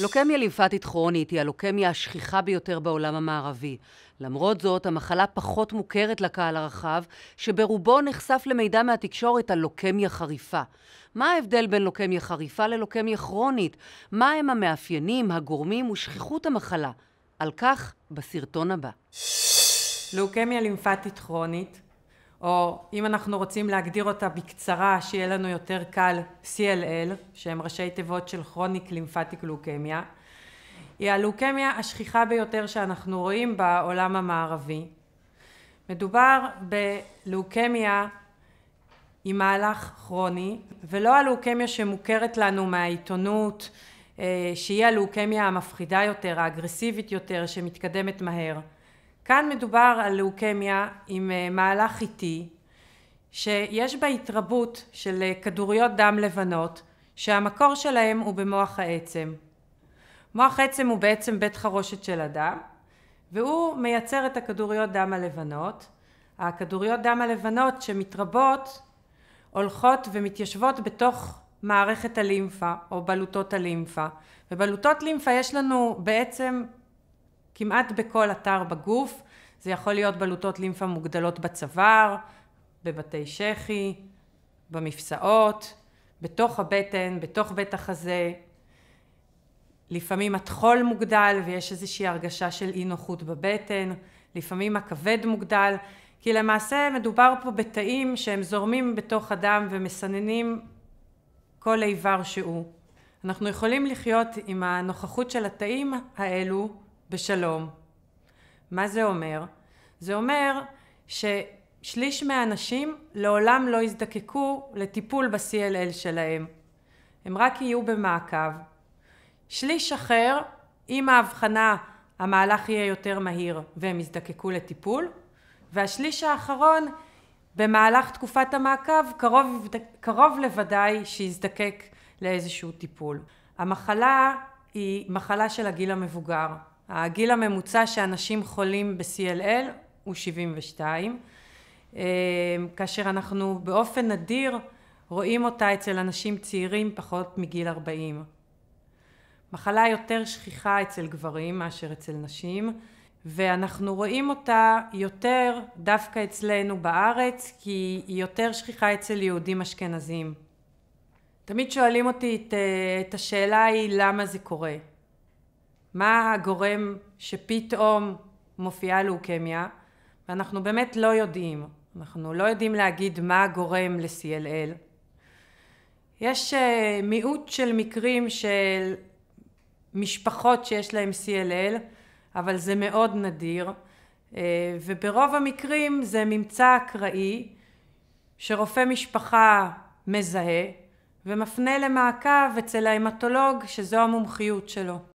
לוקמיה לימפטית כרונית היא הלוקמיה השכיחה ביותר בעולם המערבי. למרות זאת, המחלה פחות מוכרת לקהל הרחב, שברובו נחשף למידע מהתקשורת על לוקמיה חריפה. מה ההבדל בין לוקמיה חריפה ללוקמיה כרונית? מה הם המאפיינים, הגורמים ושכיחות המחלה? על כך בסרטון הבא. לוקמיה לימפטית כרונית או אם אנחנו רוצים להגדיר אותה בקצרה, שיהיה לנו יותר קל, CLL, שהם ראשי תיבות של כרוניק לימפטיק לוקמיה, היא הלוקמיה השכיחה ביותר שאנחנו רואים בעולם המערבי. מדובר בלוקמיה עם מהלך כרוני, ולא הלוקמיה שמוכרת לנו מהעיתונות, אה, שהיא הלוקמיה המפחידה יותר, האגרסיבית יותר, שמתקדמת מהר. כאן מדובר על לאוקמיה עם אה, מהלך איטי, שיש בה התרבות של אה, כדוריות דם לבנות, שהמקור שלהם הוא במוח העצם. מוח עצם הוא בעצם בית חרושת של הדם, והוא מייצר את הכדוריות דם הלבנות. הכדוריות דם הלבנות שמתרבות הולכות ומתיישבות בתוך מערכת הלימפה או בלוטות הלימפה. בבלוטות לימפה יש לנו בעצם כמעט בכל אתר בגוף. זה יכול להיות בלוטות לימפה מוגדלות בצוואר, בבתי שחי, במפסעות, בתוך הבטן, בתוך בית החזה. לפעמים הטחול מוגדל ויש איזושהי הרגשה של אי נוחות בבטן, לפעמים הכבד מוגדל, כי למעשה מדובר פה בתאים שהם זורמים בתוך הדם ומסננים כל איבר שהוא. אנחנו יכולים לחיות עם הנוכחות של התאים האלו בשלום. מה זה אומר? זה אומר ששליש מהאנשים לעולם לא יזדקקו לטיפול ב-CLL שלהם. הם רק יהיו במעקב. שליש אחר, אם ההבחנה המהלך יהיה יותר מהיר והם יזדקקו לטיפול, והשליש האחרון במהלך תקופת המעקב קרוב, קרוב לוודאי שיזדקק לאיזשהו טיפול. המחלה היא מחלה של הגיל המבוגר. הגיל הממוצע שאנשים חולים ב-CLL הוא 72, אה, כאשר אנחנו באופן נדיר רואים אותה אצל אנשים צעירים פחות מגיל 40. מחלה יותר שכיחה אצל גברים מאשר אצל נשים, ואנחנו רואים אותה יותר דווקא אצלנו בארץ, כי היא יותר שכיחה אצל יהודים אשכנזים. תמיד שואלים אותי את, אה, את השאלה היא למה זה קורה. מה הגורם שפתאום מופיעה לוקמיה, ואנחנו באמת לא יודעים. אנחנו לא יודעים להגיד מה גורם ל-CLL. יש אה, מיעוט של מקרים של משפחות שיש להם CLL, אבל זה מאוד נדיר, אה, וברוב המקרים זה ממצא אקראי שרופא משפחה מזהה ומפנה למעקב אצל ההמטולוג שזו המומחיות שלו.